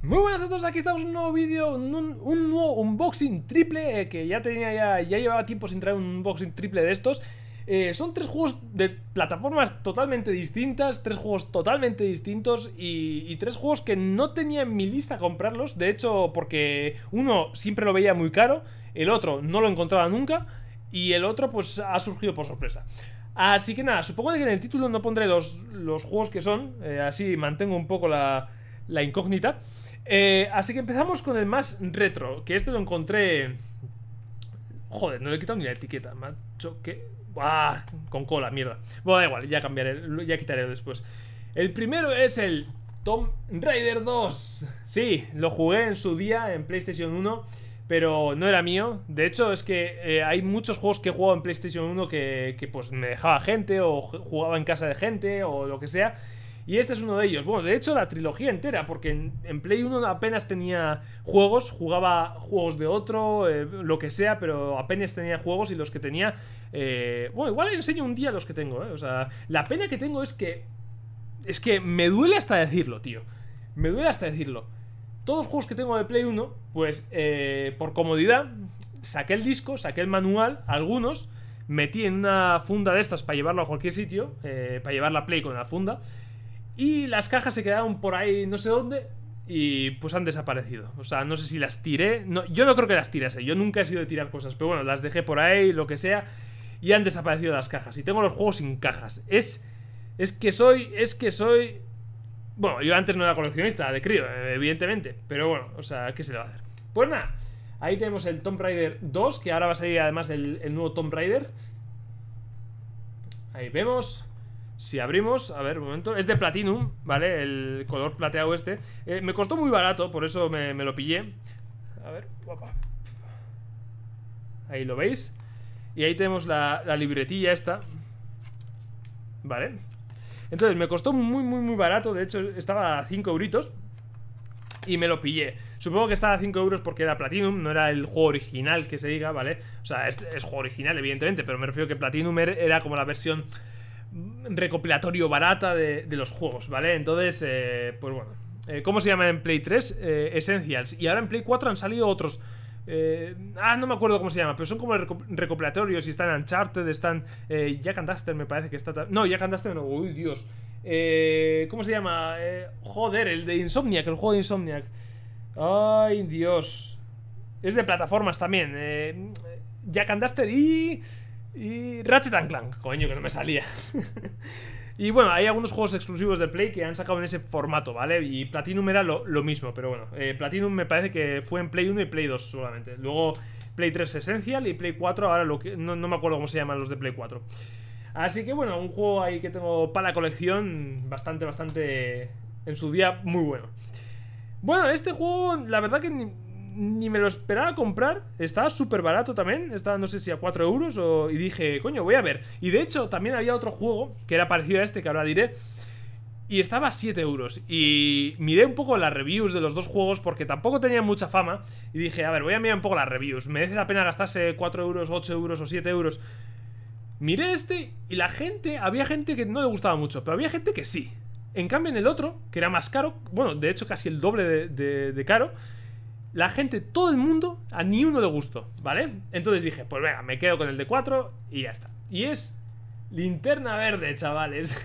Muy buenas a todos, aquí estamos en un nuevo vídeo, un, un, nuevo unboxing triple eh, que ya tenía ya, llevaba tiempo sin traer un unboxing triple de estos. Eh, son tres juegos de plataformas totalmente distintas, tres juegos totalmente distintos y, tres juegos que no tenía en mi lista comprarlos, de hecho porque uno siempre lo veía muy caro, el otro no lo encontraba nunca y el otro pues ha surgido por sorpresa. Así que nada, supongo que en el título no pondré los, los juegos que son, eh, así mantengo un poco la, la incógnita. Eh, así que empezamos con el más retro, que este lo encontré... Joder, no le he quitado ni la etiqueta, macho, que... ¡Ah! Con cola, mierda. Bueno, da igual, ya cambiaré, ya quitaré después. El primero es el Tom Raider 2. Sí, lo jugué en su día en PlayStation 1, pero no era mío. De hecho, es que eh, hay muchos juegos que he jugado en PlayStation 1 que, que pues me dejaba gente o jugaba en casa de gente o lo que sea y este es uno de ellos. Bueno, de hecho, la trilogía entera, porque en, Play 1 apenas tenía juegos, jugaba juegos de otro, eh, lo que sea, pero apenas tenía juegos y los que tenía. Eh, bueno, igual enseño un día los que tengo, ¿eh? O sea, la pena que tengo es que. Es que me duele hasta decirlo, tío. Me duele hasta decirlo. Todos los juegos que tengo de Play 1, pues eh, por comodidad, saqué el disco, saqué el manual, algunos, metí en una funda de estas para llevarlo a cualquier sitio, eh, para llevar la Play con la funda, y las cajas se quedaron por ahí no sé dónde y pues han desaparecido. O sea, no sé si las tiré. No, yo no creo que las tirase. Yo nunca he sido de tirar cosas. Pero bueno, las dejé por ahí, lo que sea. Y han desaparecido las cajas. Y tengo los juegos sin cajas. Es. Es que soy. Es que soy. Bueno, yo antes no era coleccionista de crío, evidentemente. Pero bueno, o sea, ¿qué se le va a hacer? Pues nada. Ahí tenemos el Tomb Raider 2, que ahora va a salir además el, el nuevo Tomb Raider. Ahí vemos. Si abrimos, a ver, un momento Es de Platinum, ¿vale? El color plateado este eh, Me costó muy barato, por eso me, lo pillé A ver, guapa Ahí lo veis Y ahí tenemos la, libretilla esta ¿Vale? Entonces me costó muy, muy, muy barato De hecho, estaba a 5 euritos y me lo pillé. Supongo que estaba a 5 euros porque era Platinum, no era el juego original que se diga, ¿vale? O sea, es, es juego original, evidentemente, pero me refiero que Platinum er, era como la versión recopilatorio barata de, los juegos, ¿vale? Entonces, eh, pues bueno. Eh, ¿Cómo se llama en Play 3? Eh, Essentials. Y ahora en Play 4 han salido otros. ah, no me acuerdo cómo se llama, pero son como recopilatorios y están Uncharted, están eh, Jack and Duster, me parece que está... No, Jack and Duster no, uy, Dios. ¿Cómo se llama? joder, el de Insomniac, el juego de Insomniac. Ay, Dios. Es de plataformas también. Jack and Duster y... Y Ratchet and Clank, coño, que no me salía. y bueno, hay algunos juegos exclusivos de Play que han sacado en ese formato, ¿vale? Y Platinum era lo, mismo, pero bueno. Eh, Platinum me parece que fue en Play 1 y Play 2 solamente. Luego Play 3 Essential y Play 4, ahora lo que, no, no me acuerdo cómo se llaman los de Play 4. Así que bueno, un juego ahí que tengo para la colección, bastante, bastante en su día muy bueno. Bueno, este juego, la verdad que ni me lo esperaba comprar. Estaba súper barato también. Estaba, no sé si a 4 euros. O, y dije, coño, voy a ver. Y de hecho, también había otro juego que era parecido a este, que ahora diré. Y estaba a 7 euros. Y miré un poco las reviews de los dos juegos porque tampoco tenían mucha fama. Y dije, a ver, voy a mirar un poco las reviews. ¿Merece la pena gastarse 4 euros, 8 euros o 7 euros? Miré este y la gente, había gente que no le gustaba mucho, pero había gente que sí. En cambio, en el otro, que era más caro, bueno, de hecho casi el doble de caro, la gente, todo el mundo, a ni uno le gustó, ¿vale? Entonces dije, pues venga, me quedo con el de 4 y ya está. Y es linterna verde, chavales.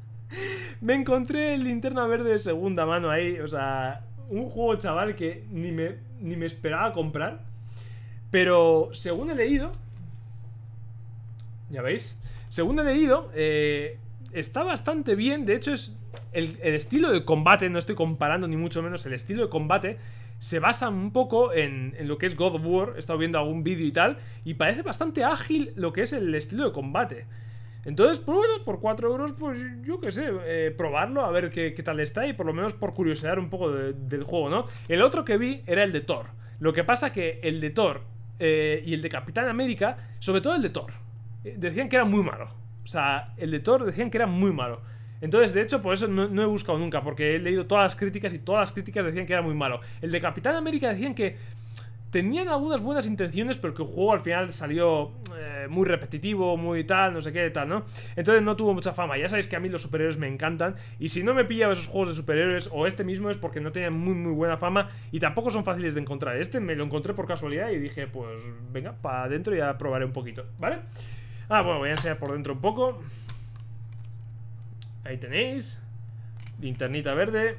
me encontré linterna verde de segunda mano ahí, o sea, un juego, chaval, que ni me, ni me esperaba comprar. Pero según he leído, ya veis, según he leído, eh, está bastante bien. De hecho, es el, el estilo de combate, no estoy comparando ni mucho menos el estilo de combate se basa un poco en, lo que es God of War. He estado viendo algún vídeo y tal, y parece bastante ágil lo que es el estilo de combate. Entonces, pues bueno, por 4 euros, pues yo qué sé, eh, probarlo, a ver qué, tal está y por lo menos por curiosidad un poco del juego, ¿no? El otro que vi era el de Thor. Lo que pasa que el de Thor eh, y el de Capitán América, sobre todo el de Thor, eh, decían que era muy malo. O sea, el de Thor decían que era muy malo. Entonces, de hecho, por eso no, he buscado nunca, porque he leído todas las críticas y todas las críticas decían que era muy malo. El de Capitán América decían que tenían algunas buenas intenciones, pero que el juego al final salió eh, muy repetitivo, muy tal, no sé qué, tal, ¿no? Entonces no tuvo mucha fama. Ya sabéis que a mí los superhéroes me encantan, y si no me pilla esos juegos de superhéroes o este mismo es porque no tenían muy, muy buena fama y tampoco son fáciles de encontrar. Este me lo encontré por casualidad y dije, pues venga, para adentro ya probaré un poquito, ¿vale? Ah, bueno, voy a enseñar por dentro un poco. Ahí tenéis. Linternita verde.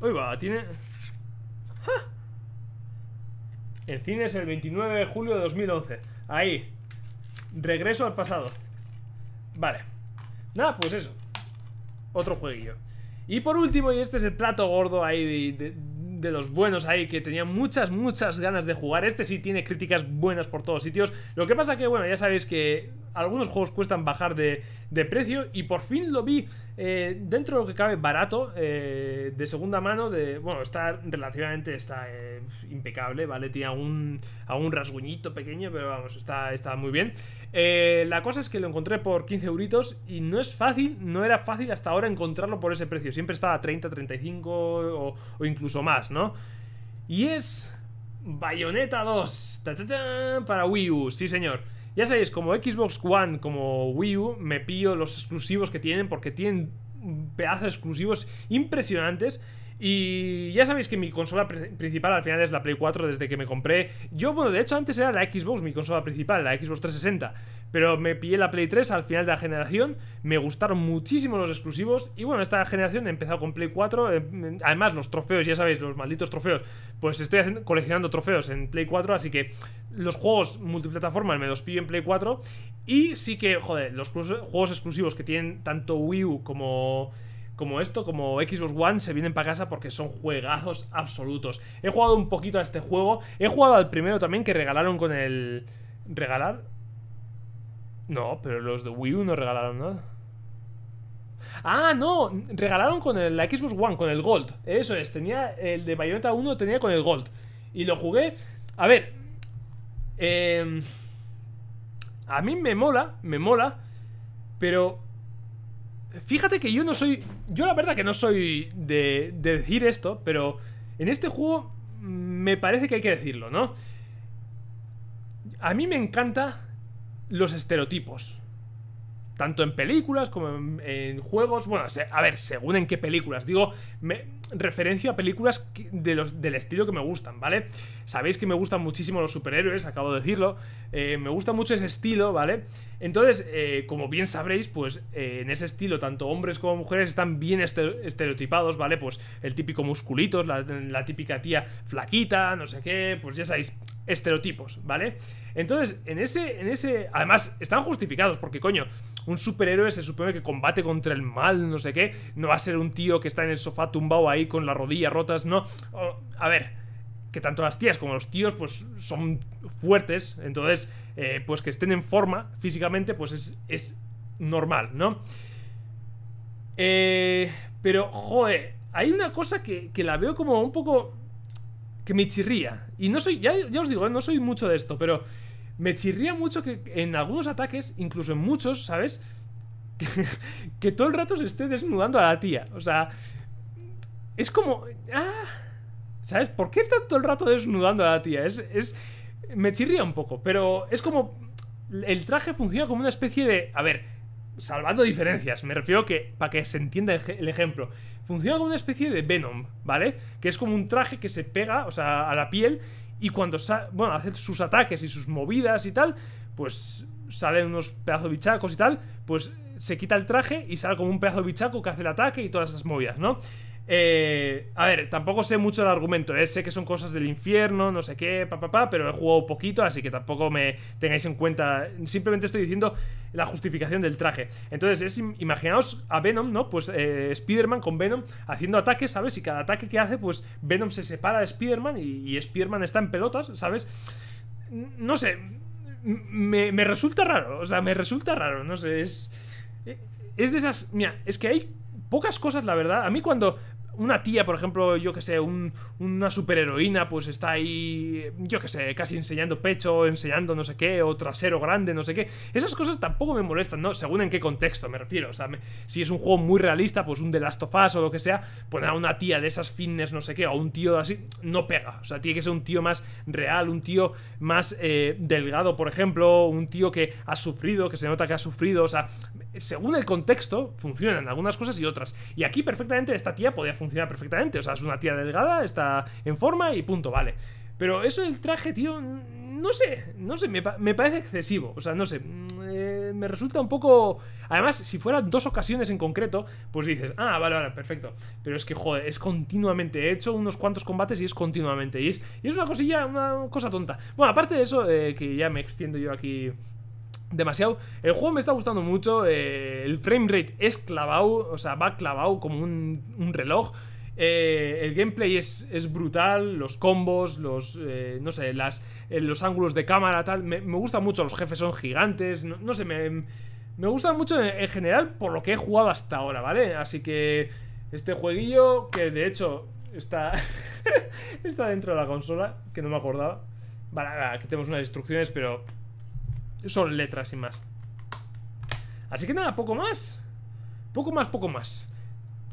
Uy, va, tiene... ¡Ja! En es el 29 de julio de 2011. Ahí. Regreso al pasado. Vale. Nada, pues eso. Otro jueguillo. Y por último, y este es el plato gordo ahí de, los buenos ahí, que tenía muchas, muchas ganas de jugar. Este sí tiene críticas buenas por todos sitios. Lo que pasa que, bueno, ya sabéis que algunos juegos cuestan bajar de, precio y por fin lo vi eh, dentro de lo que cabe barato, eh, de segunda mano, bueno, está relativamente está eh, impecable, ¿vale? Tiene un, rasguñito pequeño, pero vamos, está, está muy bien. la cosa es que lo encontré por 15 euritos y no es fácil, no era fácil hasta ahora encontrarlo por ese precio, siempre estaba a 30, 35 o, incluso más, ¿no? Y es... Bayonetta 2 para Wii U, sí señor. Ya sabéis, como Xbox One, como Wii U, me pillo los exclusivos que tienen porque tienen pedazos de exclusivos impresionantes. Y ya sabéis que mi consola principal al final es la Play 4 desde que me compré. Yo, bueno, de hecho antes era la Xbox, mi consola principal, la Xbox 360. Pero me pillé la Play 3 al final de la generación. Me gustaron muchísimo los exclusivos. Y bueno, esta generación he empezado con Play 4. Eh, mm, además, los trofeos, ya sabéis, los malditos trofeos. Pues estoy coleccionando trofeos en Play 4. Así que los juegos multiplataforma me los pido en Play 4. Y sí que, joder, los juegos exclusivos que tienen tanto Wii U como, como esto, como Xbox One, se vienen para casa porque son juegazos absolutos. He jugado un poquito a este juego. He jugado al primero también que regalaron con el. ¿Regalar? No, pero los de Wii U no regalaron nada. Ah, no, regalaron con el, la Xbox One, con el Gold. Eso es, tenía el de Bayonetta 1, tenía con el Gold. Y lo jugué. A ver, Em, a mí me mola, me mola, pero fíjate que yo no soy. Yo la verdad que no soy de, de, decir esto, pero en este juego me parece que hay que decirlo, ¿no? A mí me encanta los estereotipos tanto en películas como en, juegos. Bueno, a ver, según en qué películas. Digo, me referencio a películas de los, del estilo que me gustan, ¿vale? Sabéis que me gustan muchísimo los superhéroes, acabo de decirlo. Eh, me gusta mucho ese estilo, ¿vale? Entonces, eh, como bien sabréis, pues eh, en ese estilo, tanto hombres como mujeres están bien este, estereotipados, ¿vale? Pues el típico musculito, la típica tía flaquita, no sé qué, pues ya sabéis, estereotipos, ¿vale? Entonces, en ese, en ese. Además, están justificados, porque coño, un superhéroe se supone que combate contra el mal, no sé qué. No va a ser un tío que está en el sofá tumbado ahí con las rodillas rotas, no. a ver, que tanto las tías como los tíos, pues, son fuertes. Entonces, eh, pues que estén en forma físicamente, pues es, normal, ¿no? Eh, pero, joder, hay una cosa que, que la veo como un poco que me chirría. Y no soy, ya, os digo, eh, no soy mucho de esto, pero me chirría mucho que en algunos ataques, incluso en muchos, ¿sabes? Que, todo el rato se esté desnudando a la tía. O sea, es como... Ah, ¿Sabes? ¿Por qué está todo el rato desnudando a la tía? Es, es... Me chirría un poco, pero es como... El traje funciona como una especie de... A ver, salvando diferencias, me refiero que, para que se entienda el, ejemplo, funciona como una especie de Venom, ¿vale? Que es como un traje que se pega, o sea, a la piel y cuando, bueno, hace sus ataques y sus movidas y tal, pues salen unos pedazos bichacos y tal, pues se quita el traje y sale como un pedazo bichaco que hace el ataque y todas esas movidas, ¿no? Eh, a ver, tampoco sé mucho el argumento, ¿eh? sé que son cosas del infierno, no sé qué, papá, pa, pero he jugado poquito, así que tampoco me tengáis en cuenta. Simplemente estoy diciendo la justificación del traje. Entonces, es, imaginaos a Venom, ¿no? Pues eh, Spider-Man con Venom haciendo ataques, ¿sabes? Y cada ataque que hace, pues Venom se separa de Spider-Man y, y Spider-Man está en pelotas, ¿sabes? No sé, me, resulta raro, o sea, me resulta raro, no sé, es. Eh, es de esas. Mira, es que hay pocas cosas, la verdad. A mí cuando una tía, por ejemplo, yo que sé, una superheroína, pues está ahí, yo que sé, casi enseñando pecho, enseñando no sé qué, o trasero grande, no sé qué. Esas cosas tampoco me molestan, ¿no? Según en qué contexto me refiero. O sea, si es un juego muy realista, pues un The Last of Us o lo que sea, poner a una tía de esas fitness, no sé qué, o un tío así, no pega. O sea, tiene que ser un tío más real, un tío más eh, delgado, por ejemplo, un tío que ha sufrido, que se nota que ha sufrido. O sea, según el contexto, funcionan algunas cosas y otras. Y aquí perfectamente esta tía podría funcionar funciona perfectamente. O sea, es una tía delgada, está en forma y punto, vale. Pero eso del traje, tío, no sé, no sé, me, parece excesivo. O sea, no sé, mm, eh, me resulta un poco... Además, si fueran dos ocasiones en concreto, pues dices, ah, vale, vale, perfecto. Pero es que, joder, es continuamente. He hecho unos cuantos combates y es continuamente. Y es, y es una cosilla, una cosa tonta. Bueno, aparte de eso, eh, que ya me extiendo yo aquí demasiado. El juego me está gustando mucho. Eh, el frame rate es clavado, o sea, va clavado como un, reloj. Eh, el gameplay es, brutal, los combos, los, eh, no sé, las, los ángulos de cámara, tal. Me, gusta mucho, los jefes son gigantes, no, sé, me, me gusta mucho en, general por lo que he jugado hasta ahora, ¿vale? Así que este jueguillo, que de hecho está, está dentro de la consola, que no me acordaba. Vale, aquí tenemos unas instrucciones, pero son letras y más. Así que nada, poco más. Poco más, poco más.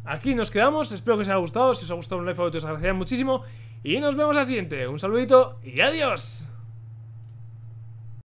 Aquí nos quedamos, espero que os haya gustado. Si os ha gustado un like, os agradecería muchísimo. Y nos vemos al siguiente. Un saludito y adiós.